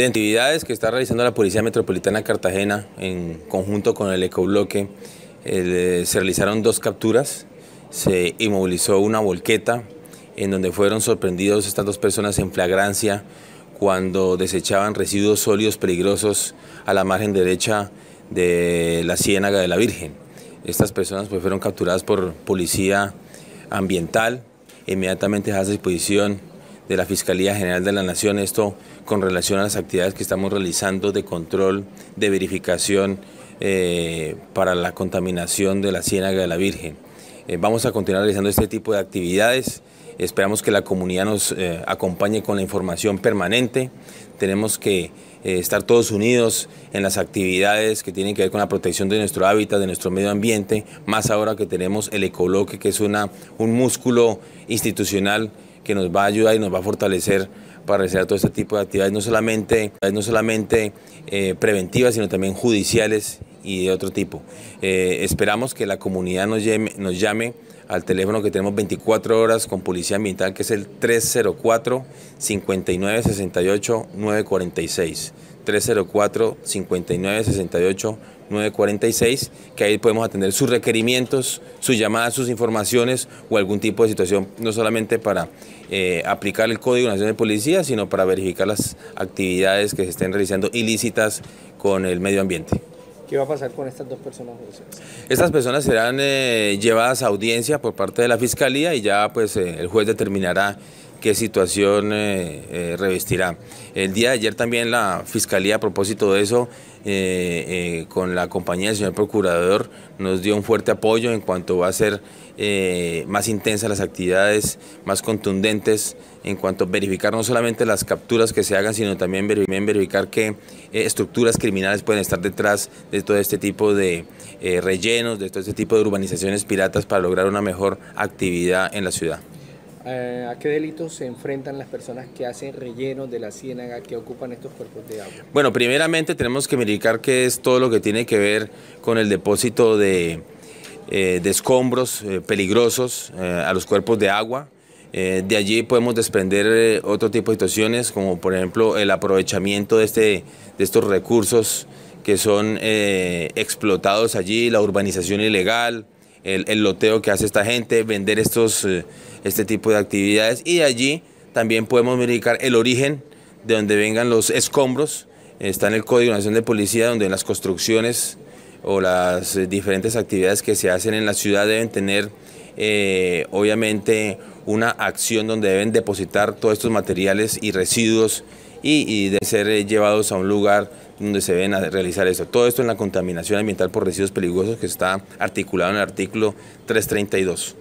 de actividades que está realizando la Policía Metropolitana Cartagena en conjunto con el Ecobloque. Eh, se realizaron dos capturas, se inmovilizó una volqueta en donde fueron sorprendidos estas dos personas en flagrancia cuando desechaban residuos sólidos peligrosos a la margen derecha de la Ciénaga de la Virgen. Estas personas pues, fueron capturadas por policía ambiental, inmediatamente a disposición de la Fiscalía General de la Nación, esto con relación a las actividades que estamos realizando de control, de verificación eh, para la contaminación de la Ciénaga de la Virgen. Eh, vamos a continuar realizando este tipo de actividades. Esperamos que la comunidad nos eh, acompañe con la información permanente. Tenemos que estar todos unidos en las actividades que tienen que ver con la protección de nuestro hábitat, de nuestro medio ambiente, más ahora que tenemos el ecoloque, que es una, un músculo institucional que nos va a ayudar y nos va a fortalecer para realizar todo este tipo de actividades, no solamente, no solamente eh, preventivas, sino también judiciales y de otro tipo. Eh, esperamos que la comunidad nos llame, nos llame al teléfono que tenemos 24 horas con Policía Ambiental, que es el 304-5968-946. 304-5968-946. 946, que ahí podemos atender sus requerimientos, sus llamadas, sus informaciones o algún tipo de situación, no solamente para eh, aplicar el Código Nacional de Policía, sino para verificar las actividades que se estén realizando ilícitas con el medio ambiente. ¿Qué va a pasar con estas dos personas? Estas personas serán eh, llevadas a audiencia por parte de la Fiscalía y ya pues eh, el juez determinará qué situación eh, eh, revestirá. El día de ayer también la Fiscalía, a propósito de eso, eh, con la compañía del señor Procurador, nos dio un fuerte apoyo en cuanto va a ser más intensas las actividades, más contundentes, en cuanto a verificar no solamente las capturas que se hagan, sino también verificar qué estructuras criminales pueden estar detrás de todo este tipo de rellenos, de todo este tipo de urbanizaciones piratas para lograr una mejor actividad en la ciudad. Eh, ¿A qué delitos se enfrentan las personas que hacen relleno de la ciénaga, que ocupan estos cuerpos de agua? Bueno, primeramente tenemos que verificar qué es todo lo que tiene que ver con el depósito de, eh, escombros eh, peligrosos a los cuerpos de agua. de allí podemos desprender otro tipo de situaciones, como por ejemplo el aprovechamiento de, este, de estos recursos que son explotados allí, la urbanización ilegal, el, loteo que hace esta gente, vender estos, eh, este tipo de actividades y allí también podemos verificar el origen de donde vengan los escombros. Está en el Código Nacional de Policía donde las construcciones o las eh, diferentes actividades que se hacen en la ciudad deben tener eh, obviamente una acción donde deben depositar todos estos materiales y residuos y, y de ser llevados a un lugar donde se ven a realizar eso. Todo esto en la contaminación ambiental por residuos peligrosos que está articulado en el artículo 332.